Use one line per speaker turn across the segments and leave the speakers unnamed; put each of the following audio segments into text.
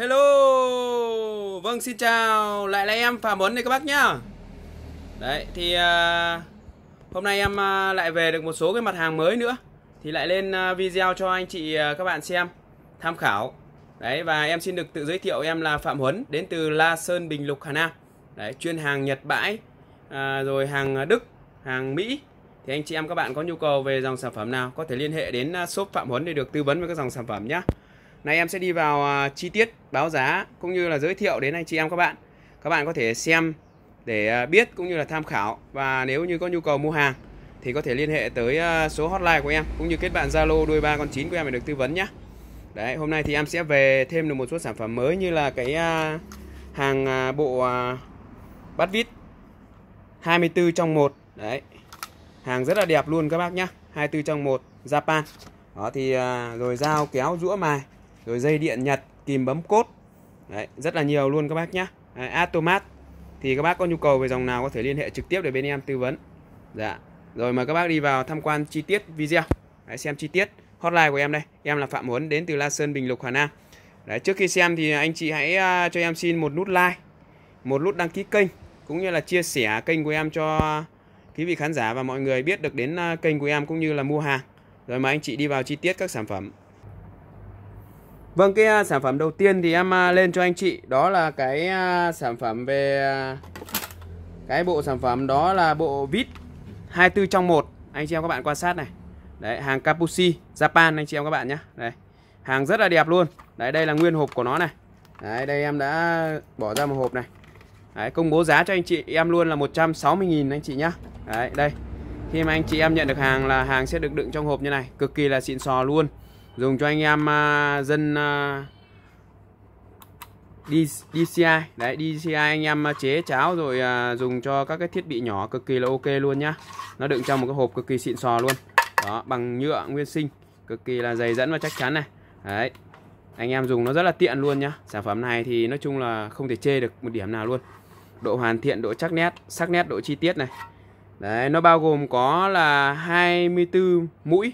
Hello Vâng xin chào Lại là em Phạm Huấn đây các bác nhá Đấy thì uh, Hôm nay em uh, lại về được một số cái mặt hàng mới nữa Thì lại lên uh, video cho anh chị uh, các bạn xem Tham khảo Đấy và em xin được tự giới thiệu em là Phạm Huấn Đến từ La Sơn Bình Lục Hà Nam Đấy chuyên hàng Nhật Bãi uh, Rồi hàng Đức Hàng Mỹ thì anh chị em các bạn có nhu cầu về dòng sản phẩm nào có thể liên hệ đến shop Phạm Huấn để được tư vấn về các dòng sản phẩm nhé. Nay em sẽ đi vào à, chi tiết báo giá cũng như là giới thiệu đến anh chị em các bạn. Các bạn có thể xem để à, biết cũng như là tham khảo và nếu như có nhu cầu mua hàng thì có thể liên hệ tới à, số hotline của em cũng như kết bạn Zalo đuôi ba con chín của em để được tư vấn nhé. Đấy, hôm nay thì em sẽ về thêm được một số sản phẩm mới như là cái hàng bộ bắt vít 24 trong 1. Đấy. Hàng rất là đẹp luôn các bác nhá. 24 trong 1 Japan. Đó thì rồi dao kéo rũa mài rồi dây điện Nhật kìm bấm cốt Đấy, rất là nhiều luôn các bác nhé Automat thì các bác có nhu cầu về dòng nào có thể liên hệ trực tiếp để bên em tư vấn dạ rồi mời các bác đi vào tham quan chi tiết video Đấy, xem chi tiết hotline của em đây em là Phạm Huấn đến từ La Sơn Bình Lục Hà Nam Đấy, trước khi xem thì anh chị hãy à, cho em xin một nút like một nút đăng ký kênh cũng như là chia sẻ kênh của em cho quý vị khán giả và mọi người biết được đến à, kênh của em cũng như là mua hàng rồi mà anh chị đi vào chi tiết các sản phẩm Vâng, cái uh, sản phẩm đầu tiên thì em uh, lên cho anh chị Đó là cái uh, sản phẩm về Cái bộ sản phẩm đó là bộ vít 24 trong 1 Anh chị em các bạn quan sát này Đấy, hàng Capucci Japan anh chị em các bạn nhé Đấy, hàng rất là đẹp luôn Đấy, đây là nguyên hộp của nó này Đấy, đây em đã bỏ ra một hộp này Đấy, công bố giá cho anh chị em luôn là 160.000 anh chị nhá Đấy, đây Khi mà anh chị em nhận được hàng là hàng sẽ được đựng trong hộp như này Cực kỳ là xịn sò luôn dùng cho anh em uh, dân uh, à, DCI đấy DCI anh em à, chế cháo rồi uh, dùng cho các cái thiết bị nhỏ cực kỳ là ok luôn nhá nó đựng trong một cái hộp cực kỳ xịn sò luôn đó bằng nhựa nguyên sinh cực kỳ là dày dẫn và chắc chắn này đấy anh em dùng nó rất là tiện luôn nhá sản phẩm này thì nói chung là không thể chê được một điểm nào luôn độ hoàn thiện độ chắc nét sắc nét độ chi tiết này đấy nó bao gồm có là 24 mũi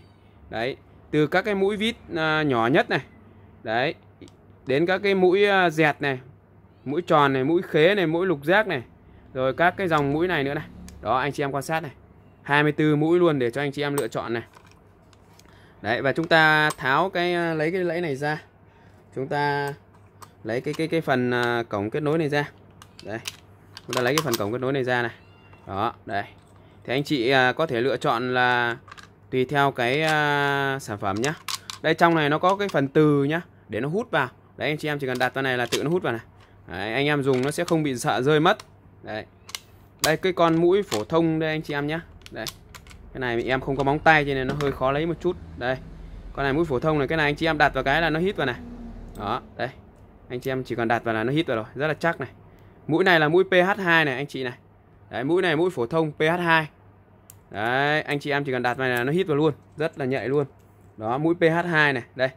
đấy từ các cái mũi vít à, nhỏ nhất này đấy đến các cái mũi à, dẹt này mũi tròn này mũi khế này mũi lục giác này rồi các cái dòng mũi này nữa này đó anh chị em quan sát này 24 mũi luôn để cho anh chị em lựa chọn này đấy và chúng ta tháo cái à, lấy cái lẫy này ra chúng ta lấy cái cái cái phần cổng kết nối này ra đây chúng ta lấy cái phần cổng kết nối này ra này đó đây thì anh chị có thể lựa chọn là tùy theo cái uh, sản phẩm nhá đây trong này nó có cái phần từ nhá để nó hút vào đấy anh chị em chỉ cần đặt vào này là tự nó hút vào này đấy, anh em dùng nó sẽ không bị sợ rơi mất đấy đây cái con mũi phổ thông đây anh chị em nhá đấy cái này em không có móng tay cho nên nó hơi khó lấy một chút đây con này mũi phổ thông này cái này anh chị em đặt vào cái là nó hít vào này đó đây anh chị em chỉ cần đặt vào là nó hít vào rồi rất là chắc này mũi này là mũi ph 2 này anh chị này đấy mũi này mũi phổ thông ph 2 đấy anh chị em chỉ cần đặt này là nó hít vào luôn rất là nhạy luôn đó mũi pH2 này đây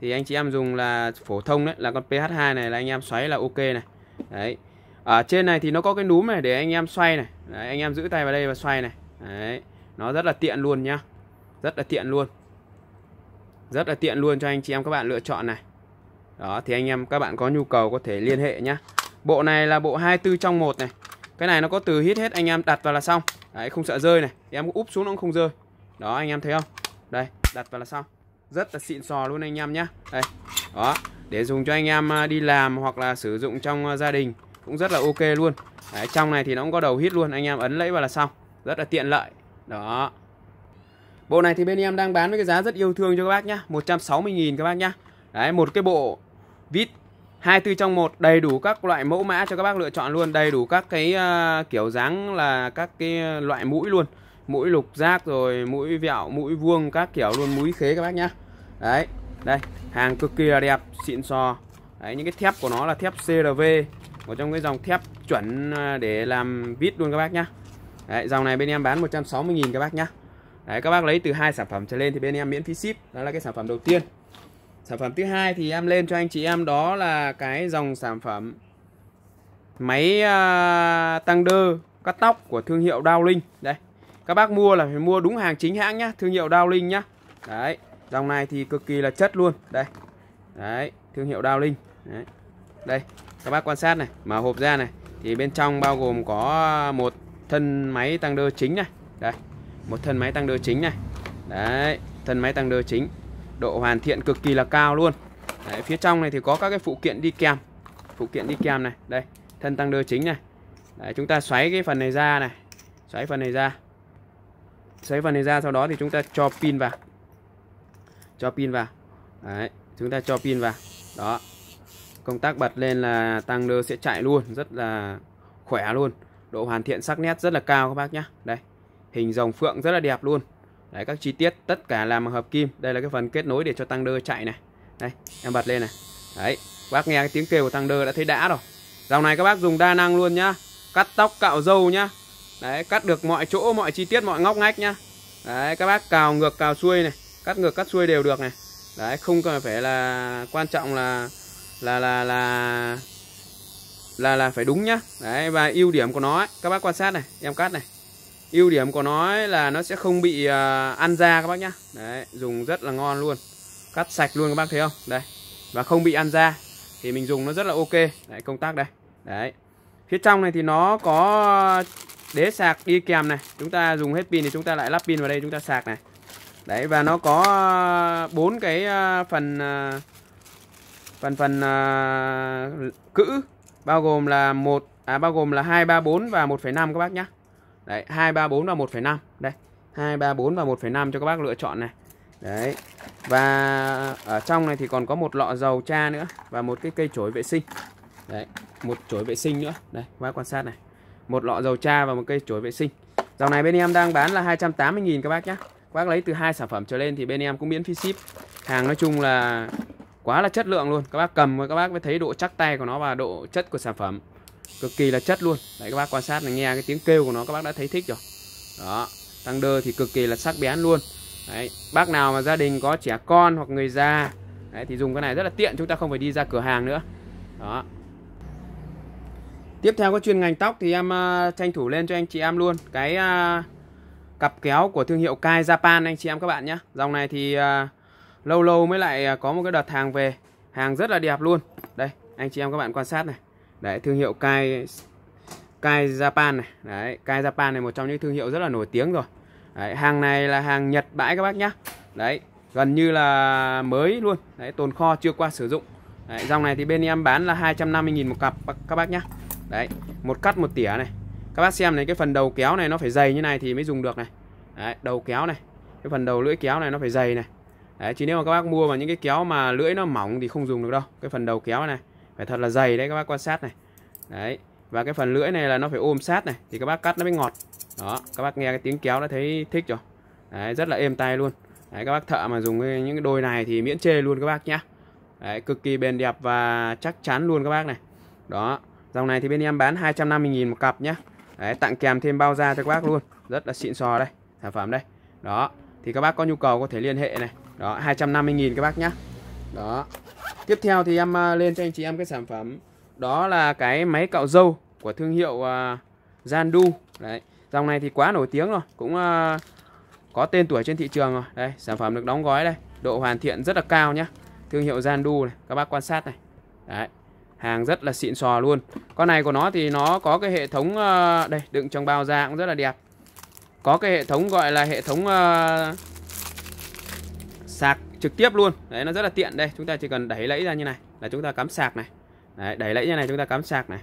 thì anh chị em dùng là phổ thông đấy là con pH2 này là anh em xoáy là ok này đấy ở trên này thì nó có cái núm này để anh em xoay này đấy, anh em giữ tay vào đây và xoay này đấy nó rất là tiện luôn nhá rất là tiện luôn rất là tiện luôn cho anh chị em các bạn lựa chọn này đó thì anh em các bạn có nhu cầu có thể liên hệ nhá bộ này là bộ 24 trong một này cái này nó có từ hít hết anh em đặt vào là xong đấy không sợ rơi này em úp xuống nó cũng không rơi đó anh em thấy không đây đặt vào là xong rất là xịn sò luôn anh em nhá đây đó để dùng cho anh em à, đi làm hoặc là sử dụng trong à, gia đình cũng rất là ok luôn đấy, trong này thì nó cũng có đầu hít luôn anh em ấn lấy vào là xong rất là tiện lợi đó bộ này thì bên em đang bán với cái giá rất yêu thương cho các bác nhá 160.000 các bác nhá đấy một cái bộ vít 24 trong một đầy đủ các loại mẫu mã cho các bác lựa chọn luôn đầy đủ các cái uh, kiểu dáng là các cái loại mũi luôn mũi lục giác rồi mũi vẹo mũi vuông các kiểu luôn mũi khế các bác nhá đấy đây hàng cực kỳ là đẹp xịn sò đấy những cái thép của nó là thép CRV một trong cái dòng thép chuẩn à, để làm vít luôn các bác nhá đấy, dòng này bên em bán 160.000 các bác nhá đấy các bác lấy từ hai sản phẩm trở lên thì bên em miễn phí ship đó là cái sản phẩm đầu tiên sản phẩm thứ hai thì em lên cho anh chị em đó là cái dòng sản phẩm máy uh, tăng đơ cắt tóc của thương hiệu Dowling đây các bác mua là phải mua đúng hàng chính hãng nhá thương hiệu Dowling nhá đấy dòng này thì cực kỳ là chất luôn đây đấy thương hiệu Dowling đấy. đây các bác quan sát này mở hộp ra này thì bên trong bao gồm có một thân máy tăng đơ chính này đây một thân máy tăng đơ chính này đấy thân máy tăng đơ chính độ hoàn thiện cực kỳ là cao luôn Đấy, phía trong này thì có các cái phụ kiện đi kèm phụ kiện đi kèm này đây thân tăng đơ chính này Đấy, chúng ta xoáy cái phần này ra này xoáy phần này ra xoáy phần này ra sau đó thì chúng ta cho pin vào cho pin vào Đấy, chúng ta cho pin vào đó công tác bật lên là tăng đơ sẽ chạy luôn rất là khỏe luôn độ hoàn thiện sắc nét rất là cao các bác nhá đây hình rồng phượng rất là đẹp luôn đấy các chi tiết tất cả làm bằng hợp kim đây là cái phần kết nối để cho tăng đơ chạy này đây em bật lên này đấy bác nghe cái tiếng kêu của tăng đơ đã thấy đã rồi dòng này các bác dùng đa năng luôn nhá cắt tóc cạo râu nhá đấy cắt được mọi chỗ mọi chi tiết mọi ngóc ngách nhá đấy các bác cào ngược cào xuôi này cắt ngược cắt xuôi đều được này đấy không cần phải là quan trọng là là là là là là phải đúng nhá đấy và ưu điểm của nó ấy, các bác quan sát này em cắt này ưu điểm của nó là nó sẽ không bị à, ăn da các bác nhá đấy dùng rất là ngon luôn cắt sạch luôn các bác thấy không đây và không bị ăn da thì mình dùng nó rất là ok đấy công tác đây đấy phía trong này thì nó có đế sạc đi kèm này chúng ta dùng hết pin thì chúng ta lại lắp pin vào đây chúng ta sạc này đấy và nó có bốn cái à, à, phần phần phần cữ bao gồm là một à bao gồm là hai ba bốn và 1,5 các bác nhé Đấy, 2, 3, 4 và 1,5. Đây, 2, 3, 4 và 1,5 cho các bác lựa chọn này. Đấy. Và ở trong này thì còn có một lọ dầu cha nữa và một cái cây chổi vệ sinh. Đấy, một chổi vệ sinh nữa. Đây, các bác quan sát này. Một lọ dầu cha và một cây chổi vệ sinh. Dòng này bên em đang bán là 280 000 các bác nhé Các bác lấy từ hai sản phẩm trở lên thì bên em cũng miễn phí ship. Hàng nói chung là quá là chất lượng luôn. Các bác cầm và các bác mới thấy độ chắc tay của nó và độ chất của sản phẩm cực kỳ là chất luôn đấy các bác quan sát này nghe cái tiếng kêu của nó các bác đã thấy thích rồi đó tăng đơ thì cực kỳ là sắc bén luôn đấy bác nào mà gia đình có trẻ con hoặc người già đấy, thì dùng cái này rất là tiện chúng ta không phải đi ra cửa hàng nữa đó tiếp theo có chuyên ngành tóc thì em uh, tranh thủ lên cho anh chị em luôn cái uh, cặp kéo của thương hiệu Kai Japan anh chị em các bạn nhé dòng này thì uh, lâu lâu mới lại có một cái đợt hàng về hàng rất là đẹp luôn đây anh chị em các bạn quan sát này đấy thương hiệu Kai Kai Japan này đấy Kai Japan này một trong những thương hiệu rất là nổi tiếng rồi đấy, hàng này là hàng Nhật bãi các bác nhá đấy gần như là mới luôn đấy tồn kho chưa qua sử dụng đấy, dòng này thì bên em bán là 250.000 một cặp các bác nhá đấy một cắt một tỉa này các bác xem này cái phần đầu kéo này nó phải dày như này thì mới dùng được này đấy, đầu kéo này cái phần đầu lưỡi kéo này nó phải dày này đấy, chỉ nếu mà các bác mua mà những cái kéo mà lưỡi nó mỏng thì không dùng được đâu cái phần đầu kéo này phải thật là dày đấy các bác quan sát này đấy và cái phần lưỡi này là nó phải ôm sát này thì các bác cắt nó mới ngọt đó các bác nghe cái tiếng kéo nó thấy thích rồi đấy, rất là êm tay luôn đấy, các bác thợ mà dùng những cái đôi này thì miễn chê luôn các bác nhé đấy, cực kỳ bền đẹp và chắc chắn luôn các bác này đó dòng này thì bên em bán 250.000 một cặp nhá đấy, tặng kèm thêm bao da cho các bác luôn rất là xịn sò đây sản phẩm đây đó thì các bác có nhu cầu có thể liên hệ này đó 250.000 các bác nhá đó tiếp theo thì em à, lên cho anh chị em cái sản phẩm đó là cái máy cạo râu của thương hiệu uh, à, Zandu đấy dòng này thì quá nổi tiếng rồi cũng à, có tên tuổi trên thị trường rồi đây sản phẩm được đóng gói đây độ hoàn thiện rất là cao nhá thương hiệu Zandu này các bác quan sát này đấy hàng rất là xịn sò luôn con này của nó thì nó có cái hệ thống đây đựng trong bao da cũng rất là đẹp có cái hệ thống gọi là hệ thống uh, sạc trực tiếp luôn đấy nó rất là tiện đây chúng ta chỉ cần đẩy lẫy ra như này là chúng ta cắm sạc này đấy, đẩy lẫy như này chúng ta cắm sạc này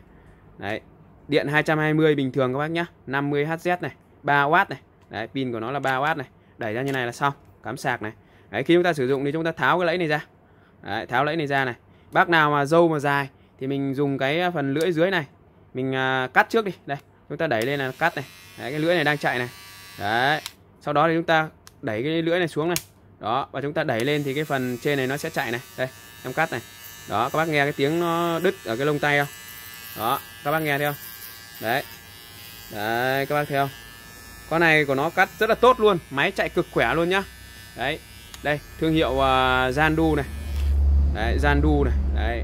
đấy điện 220 bình thường các bác nhá 50 Hz này 3W này đấy pin của nó là 3W này đẩy ra như này là xong cắm sạc này đấy khi chúng ta sử dụng thì chúng ta tháo cái lẫy này ra đấy, tháo lẫy này ra này bác nào mà dâu mà dài thì mình dùng cái phần lưỡi dưới này mình à, cắt trước đi đây chúng ta đẩy lên là cắt này đấy, cái lưỡi này đang chạy này đấy sau đó thì chúng ta đẩy cái lưỡi này xuống này đó và chúng ta đẩy lên thì cái phần trên này nó sẽ chạy này đây em cắt này đó các bác nghe cái tiếng nó đứt ở cái lông tay không đó các bác nghe thấy không đấy đấy các bác thấy không con này của nó cắt rất là tốt luôn máy chạy cực khỏe luôn nhá đấy đây thương hiệu uh, à, Zandu này đấy Zandu này đấy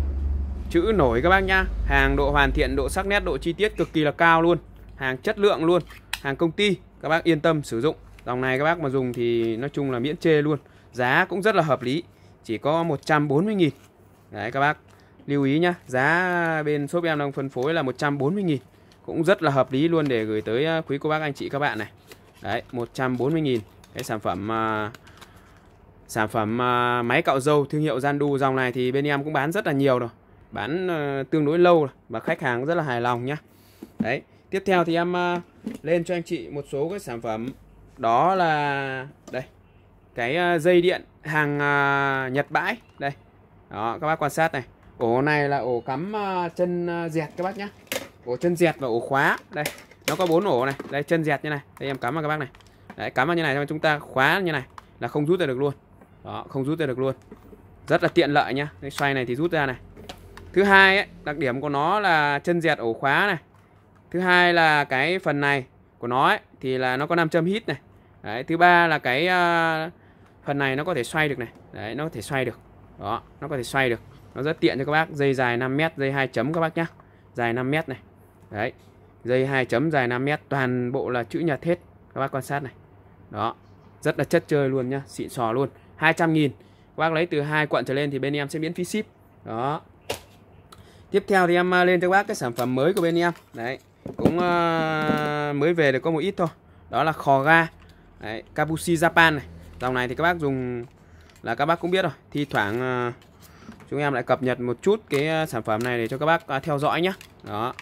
chữ nổi các bác nhá hàng độ hoàn thiện độ sắc nét độ chi tiết cực kỳ là cao luôn hàng chất lượng luôn hàng công ty các bác yên tâm sử dụng Dòng này các bác mà dùng thì nói chung là miễn chê luôn. Giá cũng rất là hợp lý, chỉ có 140 000 Đấy các bác lưu ý nhá, giá bên shop em đang phân phối là 140 000 Cũng rất là hợp lý luôn để gửi tới à, quý cô bác anh chị các bạn này. Đấy, 140 000 Cái sản phẩm à, sản phẩm à, máy cạo râu thương hiệu Zandu dòng này thì bên em cũng bán rất là nhiều rồi. Bán tương đối lâu rồi và khách hàng rất là hài lòng nhá. Đấy, tiếp theo thì em lên cho anh chị một số cái sản phẩm đó là đây cái ờ, dây điện hàng ờ, Nhật bãi đây đó các bác quan sát này ổ này là ổ cắm ờ, chân dẹt các bác nhé ổ chân dẹt và ổ khóa đây nó có bốn ổ này đây chân dẹt như này đây em cắm vào các bác này đấy cắm vào như này xong chúng ta khóa như này là không rút ra được luôn đó không rút ra được luôn rất là tiện lợi nhá cái xoay này thì rút ra này thứ hai ấy, đặc điểm của nó là chân dẹt ổ khóa này thứ hai là cái phần này của nó ấy, thì là nó có nam châm hít này đấy, thứ ba là cái uh, phần này nó có thể xoay được này đấy nó có thể xoay được đó nó có thể xoay được nó rất tiện cho các bác dây dài 5 mét dây 2 chấm các bác nhá dài 5 mét này đấy dây 2 chấm dài 5 mét toàn bộ là chữ nhật hết các bác quan sát này đó rất là chất chơi luôn nhá xịn sò luôn 200 nghìn các bác lấy từ hai quận trở lên thì bên em sẽ miễn phí ship đó tiếp theo thì em à, lên cho các bác cái sản phẩm mới của bên em đấy cũng uh, mới về được có một ít thôi đó là khò ga Đấy, Kabushi Japan này dòng này thì các bác dùng là các bác cũng biết rồi thi thoảng ờ, chúng em lại cập nhật một chút cái ờ, sản phẩm này để cho các bác ờ, theo dõi nhé đó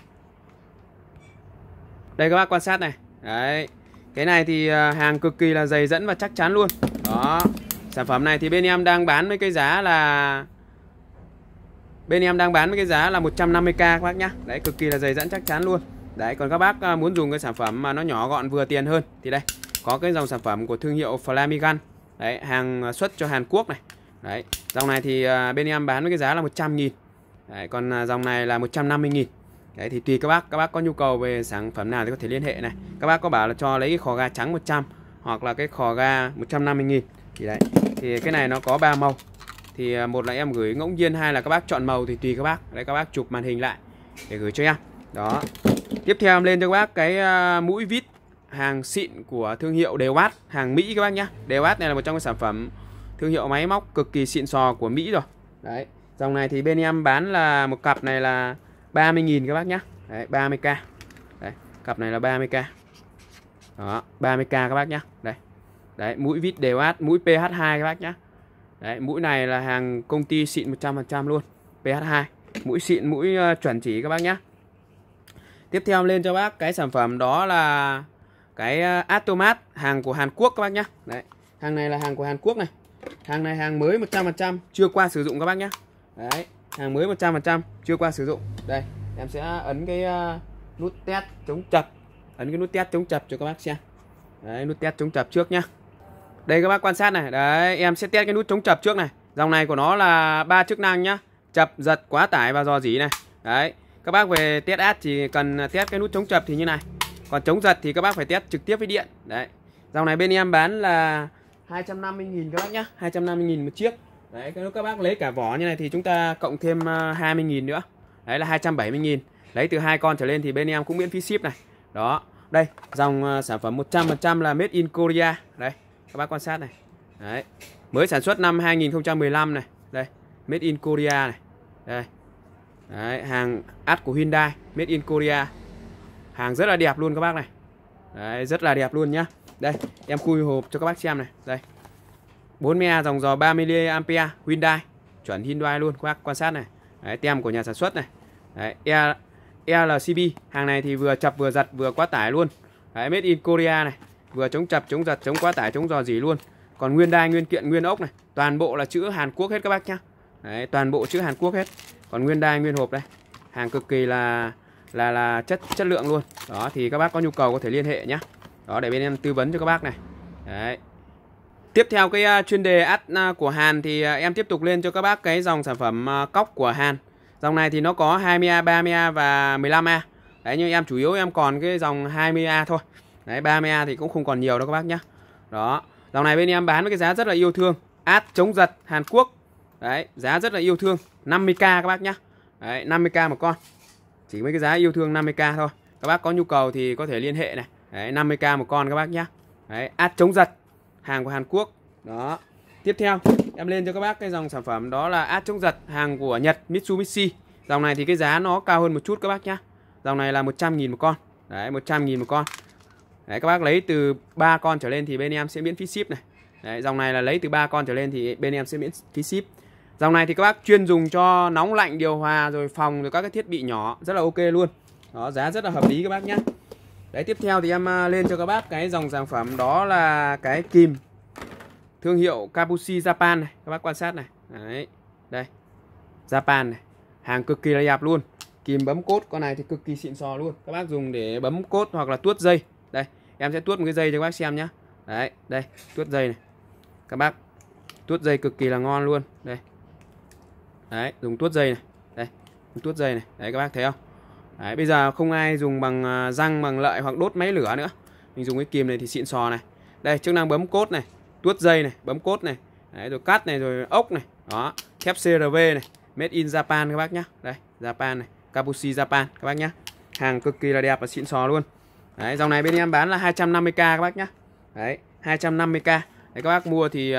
đây các bác quan sát này đấy cái này thì hàng cực kỳ là dày dẫn và chắc chắn luôn đó sản phẩm này thì bên em đang bán với cái giá là bên em đang bán với cái giá là 150k các bác nhá đấy cực kỳ là dày dẫn chắc chắn luôn Đấy còn các bác à, muốn dùng cái sản phẩm mà nó nhỏ gọn vừa tiền hơn thì đây có cái dòng sản phẩm của thương hiệu Flamigan. Đấy, hàng xuất cho Hàn Quốc này. Đấy, dòng này thì à, bên em bán với cái giá là 100 000 Đấy, còn à, dòng này là 150 000 Đấy thì tùy các bác, các bác có nhu cầu về sản phẩm nào thì có thể liên hệ này. Các bác có bảo là cho lấy cái khò ga trắng 100 hoặc là cái khò ga 150 000 Thì đấy, thì cái này nó có 3 màu. Thì một là em gửi ngẫu nhiên, hai là các bác chọn màu thì tùy các bác. Đấy các bác chụp màn hình lại để gửi cho em. Đó, Tiếp theo em lên cho các bác cái à, mũi vít hàng xịn của thương hiệu Đều hàng Mỹ các bác nhá. Đều này là một trong các sản phẩm thương hiệu máy móc cực kỳ xịn sò của Mỹ rồi. Đấy, dòng này thì bên em bán là một cặp này là 30.000 các bác nhá. Đấy, 30k. Đấy, cặp này là 30k. Đó, 30k các bác nhá. Đây. Đấy, mũi vít Đều mũi PH2 các bác nhá. Đấy, mũi này là hàng công ty xịn 100% luôn. PH2, mũi xịn, mũi ờ, chuẩn chỉ các bác nhá tiếp theo lên cho bác cái sản phẩm đó là cái ờ, Atomat hàng của Hàn Quốc các bác nhá đấy hàng này là hàng của Hàn Quốc này hàng này hàng mới 100% chưa qua sử dụng các bác nhá đấy hàng mới 100% chưa qua sử dụng đây em sẽ ấn cái ờ, nút test chống chập ấn cái nút test chống chập cho các bác xem đấy nút test chống chập trước nhá đây các bác quan sát này đấy em sẽ test cái nút chống chập trước này dòng này của nó là ba chức năng nhá chập giật quá tải và dò dỉ này đấy các bác về test ad chỉ cần test cái nút chống chập thì như này còn chống giật thì các bác phải test trực tiếp với điện đấy dòng này bên em bán là 250.000 các bác nhá 250.000 một chiếc đấy cái lúc các bác lấy cả vỏ như này thì chúng ta cộng thêm 20.000 ờ, nữa đấy là 270.000 lấy từ hai con trở lên thì bên em cũng miễn phí ship này đó đây dòng ờ, sản phẩm 100% là made in Korea đây các bác quan sát này đấy mới sản xuất năm 2015 này đây made in Korea này đây Đấy, hàng ad của Hyundai made in Korea hàng rất là đẹp luôn các bác này Đấy, rất là đẹp luôn nhá đây em khui hộp cho các bác xem này đây 4A dòng dò 30A Hyundai chuẩn Hyundai luôn các bác quan sát này Đấy, tem của nhà sản xuất này Đấy, e LCB hàng này thì vừa chập vừa giật vừa quá tải luôn Đấy, made in Korea này vừa chống chập chống giật chống quá tải chống dò dỉ luôn còn nguyên đai nguyên kiện nguyên ốc này toàn bộ là chữ Hàn Quốc hết các bác nhá Đấy, toàn bộ chữ Hàn Quốc hết còn nguyên đai nguyên hộp đây hàng cực kỳ là là là chất chất lượng luôn đó thì các bác có nhu cầu có thể liên hệ nhé đó để bên em tư vấn cho các bác này đấy Tiếp theo cái à, chuyên đề ad à, của Hàn thì à, em tiếp tục lên cho các bác cái dòng sản phẩm cóc của Hàn. Dòng này thì nó có 20A, 30A và 15A. Đấy nhưng em chủ yếu em còn cái dòng 20A thôi. Đấy 30A thì cũng không còn nhiều đâu các bác nhé Đó. Dòng này bên em bán với cái giá rất là yêu thương. Ad chống giật Hàn Quốc. Đấy, giá rất là yêu thương. 50k các bác nhá Đấy, 50k một con chỉ mấy cái giá yêu thương 50k thôi các bác có nhu cầu thì có thể liên hệ này Đấy, 50k một con các bác nhá Đấy, ad chống giật hàng của Hàn Quốc đó tiếp theo em lên cho các bác cái dòng sản phẩm đó là Át chống giật hàng của Nhật Mitsubishi dòng này thì cái giá nó cao hơn một chút các bác nhá dòng này là 100.000 một con đấy 100.000 một con đấy các bác lấy từ 3 con trở lên thì bên em sẽ miễn phí ship này đấy, dòng này là lấy từ 3 con trở lên thì bên em sẽ miễn phí ship Dòng này thì các bác chuyên dùng cho nóng lạnh điều hòa rồi phòng rồi các cái thiết bị nhỏ rất là ok luôn. Đó giá rất là hợp lý các bác nhé Đấy tiếp theo thì em à, lên cho các bác cái dòng sản phẩm đó là cái kìm thương hiệu Kabushi Japan này các bác quan sát này. Đấy. Đây. Japan này. Hàng cực kỳ là đẹp luôn. Kìm bấm cốt con này thì cực kỳ xịn sò luôn. Các bác dùng để bấm cốt hoặc là tuốt dây. Đây, em sẽ tuốt một cái dây cho các bác xem nhá. Đấy, đây, tuốt dây này. Các bác tuốt dây cực kỳ là ngon luôn. Đây đấy dùng tuốt dây này đây tuốt dây này đấy các bác thấy không đấy bây giờ không ai dùng bằng à, răng bằng lợi hoặc đốt máy lửa nữa mình dùng cái kìm này thì xịn sò này đây chức năng bấm cốt này tuốt dây này bấm cốt này đấy, rồi cắt này rồi ốc này đó thép crv này made in japan các bác nhá đây japan này kabushi japan các bác nhá hàng cực kỳ là đẹp và xịn sò luôn đấy dòng này bên em bán là 250k các bác nhá đấy 250k đấy các bác mua thì uh,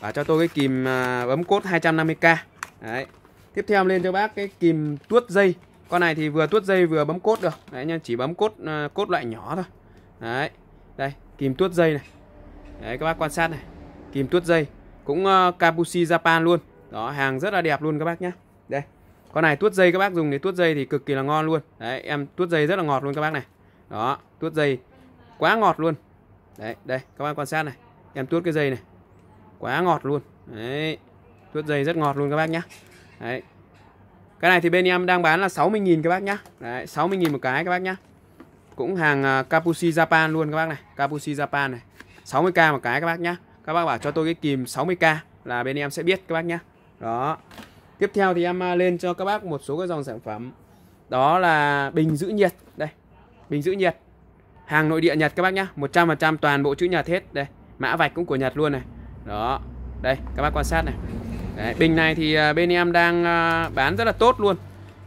bảo cho tôi cái kìm uh, à, bấm cốt 250k Đấy. Tiếp theo lên cho bác cái kìm tuốt dây. Con này thì vừa tuốt dây vừa bấm cốt được. Đấy nha, chỉ bấm cốt uh, cốt loại nhỏ thôi. Đấy. Đây, kìm tuốt dây này. Đấy các bác quan sát này. Kìm tuốt dây cũng uh, Kabushi Japan luôn. Đó, hàng rất là đẹp luôn các bác nhé Đây. Con này tuốt dây các bác dùng để tuốt dây thì cực kỳ là ngon luôn. Đấy, em tuốt dây rất là ngọt luôn các bác này. Đó, tuốt dây quá ngọt luôn. Đấy, đây, các bác quan sát này. Em tuốt cái dây này. Quá ngọt luôn. Đấy ruột dày rất ngọt luôn các bác nhá đấy cái này thì bên em đang bán là 60.000 các bác nhá đấy 60.000 một cái các bác nhá cũng hàng à, uh, Capucci Japan luôn các bác này Capucci Japan này 60k một cái các bác nhá các bác bảo cho tôi cái kìm 60k là bên em sẽ biết các bác nhá đó tiếp theo thì em à, lên cho các bác một số cái dòng sản phẩm đó là bình giữ nhiệt đây bình giữ nhiệt hàng nội địa Nhật các bác nhá 100% toàn bộ chữ Nhật hết đây mã vạch cũng của Nhật luôn này đó đây các bác quan sát này Đấy, bình này thì à, bên em đang à, bán rất là tốt luôn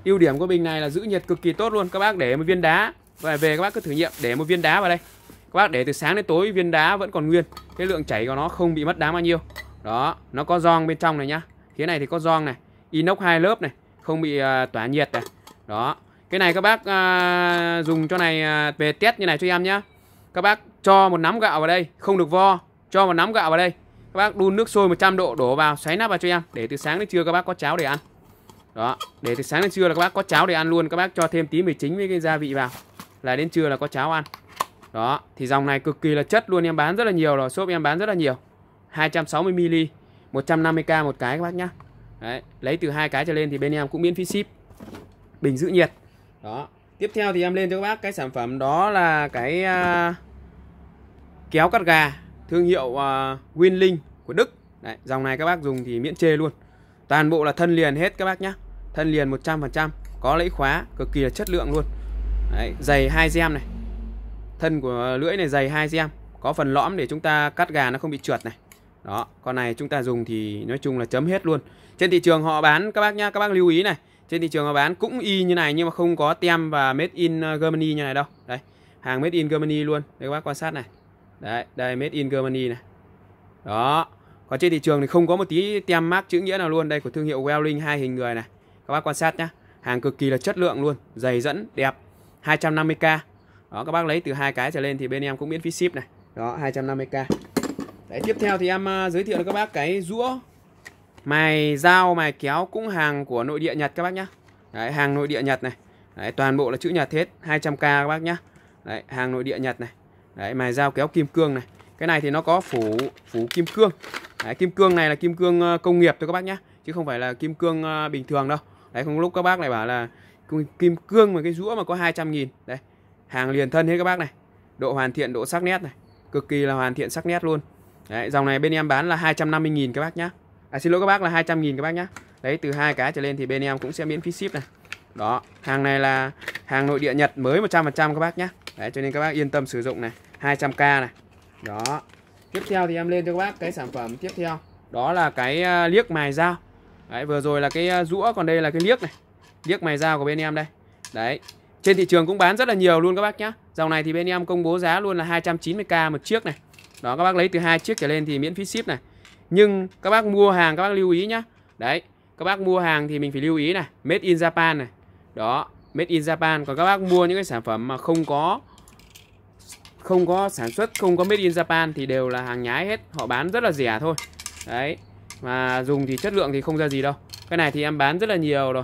ưu điểm của bình này là giữ nhiệt cực kỳ tốt luôn các bác để một viên đá và về các bác cứ thử nghiệm để một viên đá vào đây các bác để từ sáng đến tối viên đá vẫn còn nguyên cái lượng chảy của nó không bị mất đá bao nhiêu đó nó có giòn bên trong này nhá phía này thì có giòn này inox hai lớp này không bị à, tỏa nhiệt này đó cái này các bác dùng cho này về test như này cho em nhá các bác cho một nắm gạo vào đây không được vo cho một nắm gạo vào đây các bác đun nước sôi 100 độ đổ vào xoáy nắp vào cho em để từ sáng đến trưa các bác có cháo để ăn đó để từ sáng đến trưa là các bác có cháo để ăn luôn các bác cho thêm tí mì chính với cái gia vị vào là đến trưa là có cháo ăn đó thì dòng này cực kỳ là chất luôn em bán rất là nhiều rồi shop em bán rất là nhiều 260 ml 150k một cái các bác nhá Đấy, lấy từ hai cái trở lên thì bên em cũng miễn phí ship bình giữ nhiệt đó tiếp theo thì em lên cho các bác cái sản phẩm đó là cái uh, kéo cắt gà thương hiệu uh, à, Winlink của Đức Đấy, dòng này các bác dùng thì miễn chê luôn toàn bộ là thân liền hết các bác nhá thân liền 100% có lẫy khóa cực kỳ là chất lượng luôn Đấy, dày hai gem này thân của lưỡi này dày hai gem có phần lõm để chúng ta cắt gà nó không bị trượt này đó con này chúng ta dùng thì nói chung là chấm hết luôn trên thị trường họ bán các bác nhá các bác lưu ý này trên thị trường họ bán cũng y như này nhưng mà không có tem và made in à, Germany như này đâu đấy hàng made in Germany luôn đây các bác quan sát này đấy đây made in Germany này đó còn trên thị trường thì không có một tí tem mác chữ nghĩa nào luôn đây của thương hiệu Welling hai hình người này các bác quan sát nhá hàng cực kỳ là chất lượng luôn dày dẫn đẹp 250k đó các bác lấy từ hai cái trở lên thì bên em cũng miễn phí ship này đó 250k đấy tiếp theo thì em à, giới thiệu cho các bác cái rũa mài dao mài kéo cũng hàng của nội địa Nhật các bác nhá đấy hàng nội địa Nhật này đấy, toàn bộ là chữ Nhật hết 200k các bác nhá đấy hàng nội địa Nhật này đấy mài dao kéo kim cương này cái này thì nó có phủ phủ kim cương đấy, kim cương này là kim cương ờ, công nghiệp thôi các bác nhá chứ không phải là kim cương ờ, bình thường đâu đấy không lúc các bác này bảo là kim cương mà cái rũa mà có 200 nghìn đấy hàng liền thân hết các bác này độ hoàn thiện độ sắc nét này cực kỳ là hoàn thiện sắc nét luôn đấy, dòng này bên em bán là 250.000 các bác nhá à xin lỗi các bác là 200.000 các bác nhá đấy từ hai cái trở lên thì bên em cũng sẽ miễn phí ship này đó hàng này là hàng nội địa Nhật mới 100% các bác nhá đấy cho nên các bác yên tâm sử dụng này 200k này đó tiếp theo thì em lên cho các bác cái sản phẩm tiếp theo đó là cái à, liếc mài dao đấy vừa rồi là cái à, rũa còn đây là cái liếc này liếc mài dao của bên em đây đấy trên thị trường cũng bán rất là nhiều luôn các bác nhá dòng này thì bên em công bố giá luôn là 290k một chiếc này đó các bác lấy từ hai chiếc trở lên thì miễn phí ship này nhưng các bác mua hàng các bác lưu ý nhá đấy các bác mua hàng thì mình phải lưu ý này made in japan này đó made in japan còn các bác mua những cái sản phẩm mà không có không có sản xuất không có made in Japan thì đều là hàng nhái hết họ bán rất là rẻ thôi đấy mà dùng thì chất lượng thì không ra gì đâu cái này thì em bán rất là nhiều rồi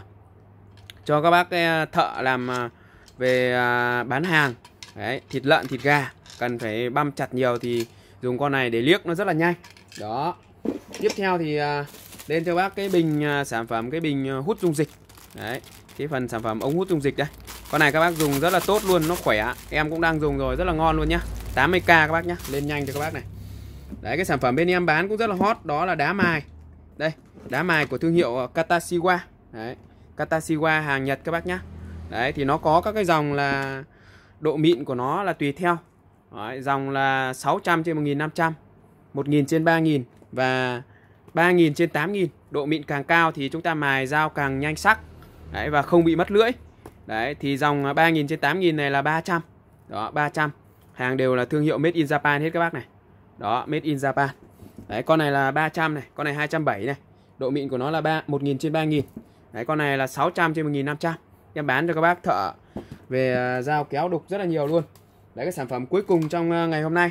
cho các bác eh, thợ làm à, về à, bán hàng đấy thịt lợn thịt gà cần phải băm chặt nhiều thì dùng con này để liếc nó rất là nhanh đó tiếp theo thì à, lên cho bác cái bình sản phẩm cái bình hút dung dịch đấy cái phần sản phẩm ống hút dung dịch đây con này các bác dùng rất là tốt luôn, nó khỏe Em cũng đang dùng rồi, rất là ngon luôn nhá 80k các bác nhá, lên nhanh cho các bác này Đấy, cái sản phẩm bên em bán cũng rất là hot Đó là đá mài Đây, đá mài của thương hiệu ờ, Katashiwa Đấy, Katashiwa hàng Nhật các bác nhá Đấy, thì nó có các cái dòng là Độ mịn của nó là tùy theo Đấy, Dòng là 600 trên 1500 1000 trên 3000 Và 3000 trên 8000 Độ mịn càng cao thì chúng ta mài dao càng nhanh sắc Đấy, và không bị mất lưỡi Đấy thì dòng 3.000 à, trên 8.000 này là 300 Đó 300 Hàng đều là thương hiệu Made in Japan hết các bác này Đó Made in Japan Đấy con này là 300 này Con này 270 này Độ mịn của nó là 3, 1.000 trên 3.000 Đấy con này là 600 trên 1.500 Em bán cho các bác thợ Về dao à, kéo đục rất là nhiều luôn Đấy cái sản phẩm cuối cùng trong à, ngày hôm nay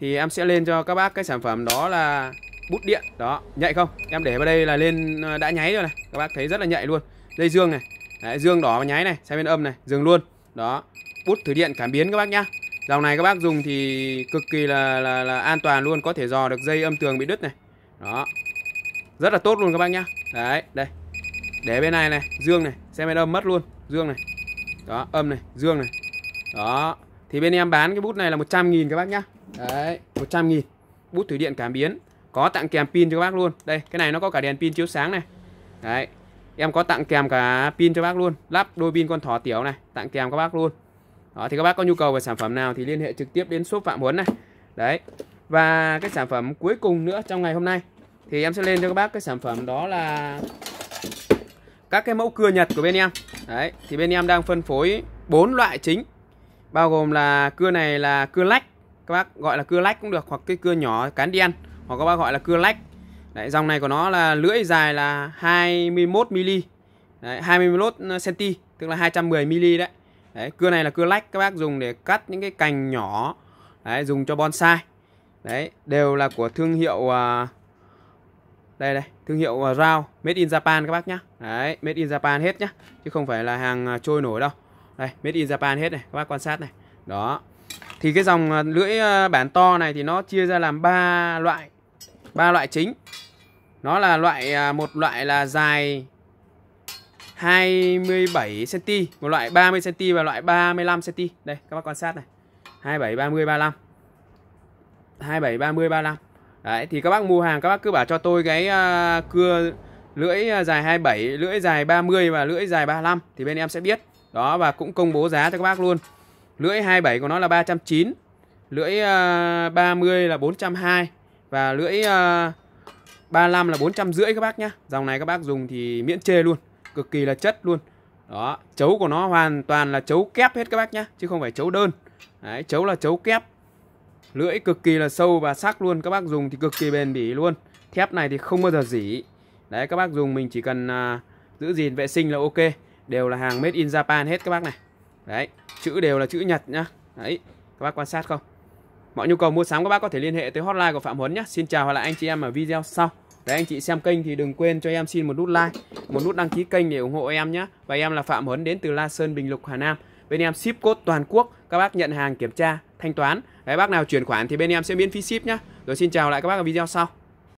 Thì em sẽ lên cho các bác cái sản phẩm đó là bút điện Đó nhạy không Em để vào đây là lên đã nháy rồi này Các bác thấy rất là nhạy luôn Dây dương này Đấy, dương đỏ và nháy này, xem bên âm này, dương luôn. Đó, bút thử điện cảm biến các bác nhá. Dòng này các bác dùng thì cực kỳ là, là, là an toàn luôn, có thể dò được dây âm tường bị đứt này. Đó, rất là tốt luôn các bác nhá. Đấy, đây. Để bên này này, dương này, xem bên âm mất luôn, dương này. Đó, âm này, dương này. Đó, thì bên em bán cái bút này là 100 nghìn các bác nhá. Đấy, 100 nghìn, Bút thủy điện cảm biến, có tặng kèm pin cho các bác luôn. Đây, cái này nó có cả đèn pin chiếu sáng này. Đấy, em có tặng kèm cả pin cho bác luôn lắp đôi pin con thỏ tiểu này tặng kèm các bác luôn đó thì các bác có nhu cầu về sản phẩm nào thì liên hệ trực tiếp đến shop Phạm Huấn này đấy và cái sản phẩm cuối cùng nữa trong ngày hôm nay thì em sẽ lên cho các bác cái sản phẩm đó là các cái mẫu cưa Nhật của bên em đấy thì bên em đang phân phối bốn loại chính bao gồm là cưa này là cưa lách các bác gọi là cưa lách cũng được hoặc cái cưa nhỏ cán đen hoặc các bác gọi là cưa lách Đấy, dòng này của nó là lưỡi dài là 21 mm. Đấy, 21 ờ, cm, tức là 210 mm đấy. Đấy, cưa này là cưa lách các bác dùng để cắt những cái cành nhỏ. Đấy, dùng cho bonsai. Đấy, đều là của thương hiệu ờ, đây đây, thương hiệu uh, Rao Made in Japan các bác nhá. Đấy, Made in Japan hết nhá, chứ không phải là hàng trôi nổi đâu. Đây, Made in Japan hết này, các bác quan sát này. Đó. Thì cái dòng lưỡi bản to này thì nó chia ra làm ba loại. ba loại chính nó là loại à, một loại là dài 27 cm, một loại 30 cm và loại 35 cm. Đây các bác quan sát này. 27 30 35. 27 30 35. Đấy thì các bác mua hàng các bác cứ bảo cho tôi cái uh, cưa lưỡi à, dài 27, lưỡi dài 30 và lưỡi dài 35 thì bên em sẽ biết. Đó và cũng công bố giá cho các bác luôn. Lưỡi 27 của nó là 309, lưỡi uh, 30 là 420 và lưỡi uh, 35 là 450 các bác nhá. Dòng này các bác dùng thì miễn chê luôn, cực kỳ là chất luôn. Đó, chấu của nó hoàn toàn là chấu kép hết các bác nhá, chứ không phải chấu đơn. Đấy, chấu là chấu kép. Lưỡi cực kỳ là sâu và sắc luôn, các bác dùng thì cực kỳ bền bỉ luôn. Thép này thì không bao giờ dỉ. Đấy các bác dùng mình chỉ cần à, giữ gìn vệ sinh là ok, đều là hàng made in Japan hết các bác này. Đấy, chữ đều là chữ Nhật nhá. Đấy, các bác quan sát không? Mọi nhu cầu mua sắm các bác có thể liên hệ tới hotline của Phạm Huấn nhé. Xin chào và lại anh chị em ở video sau. để anh chị xem kênh thì đừng quên cho em xin một nút like, một nút đăng ký kênh để ủng hộ em nhé. Và em là Phạm Huấn đến từ La Sơn, Bình Lục, Hà Nam. Bên em ship code toàn quốc, các bác nhận hàng kiểm tra, thanh toán. Đấy bác nào chuyển khoản thì bên em sẽ miễn phí ship nhé. Rồi xin chào lại các bác ở video sau.